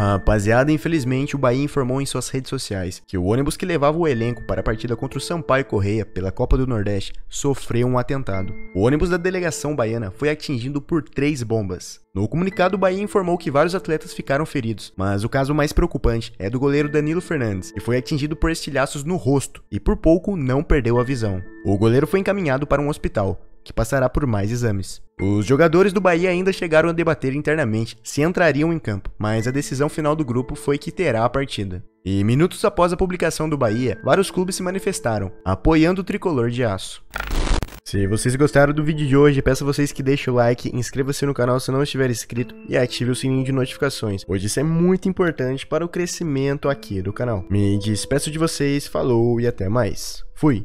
Ah, rapaziada, infelizmente, o Bahia informou em suas redes sociais que o ônibus que levava o elenco para a partida contra o Sampaio Correia pela Copa do Nordeste sofreu um atentado. O ônibus da delegação baiana foi atingido por três bombas. No comunicado, o Bahia informou que vários atletas ficaram feridos, mas o caso mais preocupante é do goleiro Danilo Fernandes, que foi atingido por estilhaços no rosto e por pouco não perdeu a visão. O goleiro foi encaminhado para um hospital, que passará por mais exames. Os jogadores do Bahia ainda chegaram a debater internamente se entrariam em campo, mas a decisão final do grupo foi que terá a partida. E minutos após a publicação do Bahia, vários clubes se manifestaram, apoiando o tricolor de aço. Se vocês gostaram do vídeo de hoje, peço a vocês que deixem o like, inscreva-se no canal se não estiver inscrito e ative o sininho de notificações, pois isso é muito importante para o crescimento aqui do canal. Me despeço de vocês, falou e até mais. Fui!